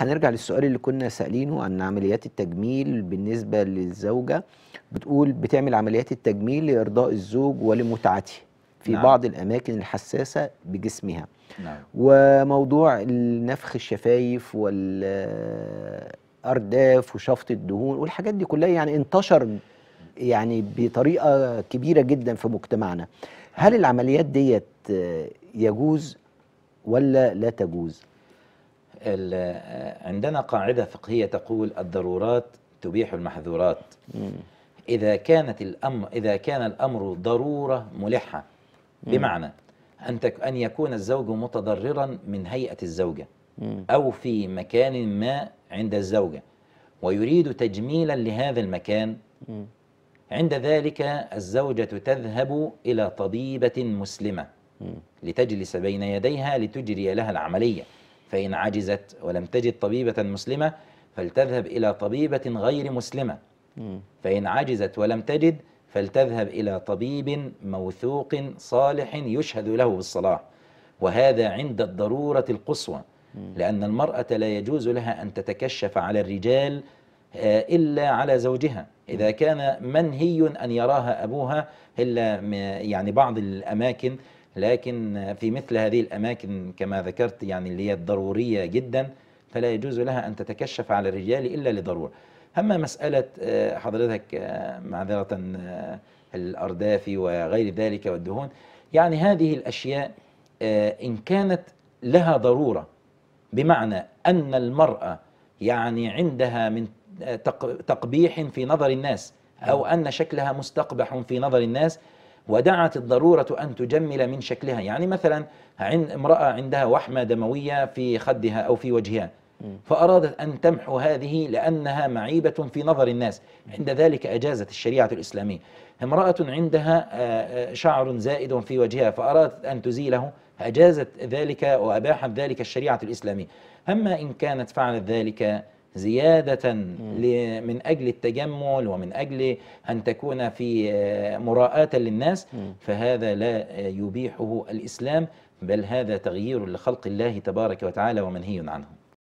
هنرجع للسؤال اللي كنا سائلينه عن عمليات التجميل بالنسبة للزوجة بتقول بتعمل عمليات التجميل لإرضاء الزوج ولمتعته في نعم. بعض الأماكن الحساسة بجسمها نعم. وموضوع النفخ الشفايف والأرداف وشفط الدهون والحاجات دي كلها يعني انتشر يعني بطريقة كبيرة جدا في مجتمعنا هل العمليات ديت يجوز ولا لا تجوز؟ عندنا قاعدة فقهية تقول الضرورات تبيح المحذورات إذا كانت الأمر إذا كان الأمر ضرورة ملحة بمعنى أن أن يكون الزوج متضررا من هيئة الزوجة أو في مكان ما عند الزوجة ويريد تجميلا لهذا المكان عند ذلك الزوجة تذهب إلى طبيبة مسلمة لتجلس بين يديها لتجري لها العملية فإن عجزت ولم تجد طبيبة مسلمة فلتذهب إلى طبيبة غير مسلمة فإن عجزت ولم تجد فلتذهب إلى طبيب موثوق صالح يشهد له بالصلاة وهذا عند الضرورة القصوى لأن المرأة لا يجوز لها أن تتكشف على الرجال آه، إلا على زوجها إذا كان منهي أن يراها أبوها إلا يعني بعض الأماكن لكن في مثل هذه الأماكن كما ذكرت يعني اللي هي الضرورية جدا فلا يجوز لها أن تتكشف على الرجال إلا لضرورة أما مسألة آه، حضرتك آه، معذرة آه، الأردافي وغير ذلك والدهون يعني هذه الأشياء إن كانت لها ضرورة بمعنى أن المرأة يعني عندها من تقبيح في نظر الناس أو نعم. أن شكلها مستقبح في نظر الناس ودعت الضرورة أن تجمل من شكلها يعني مثلا عند امرأة عندها وحمة دموية في خدها أو في وجهها فأرادت أن تمحو هذه لأنها معيبة في نظر الناس عند ذلك أجازت الشريعة الإسلامية امرأة عندها آه، آه، شعر زائد في وجهها فأرادت أن تزيله أجازت ذلك وأباحت ذلك الشريعة الإسلامية أما إن كانت فعلت ذلك زيادة من أجل التجمل ومن أجل أن تكون في آه، مراءة للناس فهذا لا آه، يبيحه الإسلام بل هذا تغيير لخلق الله تبارك وتعالى ومنهي عنه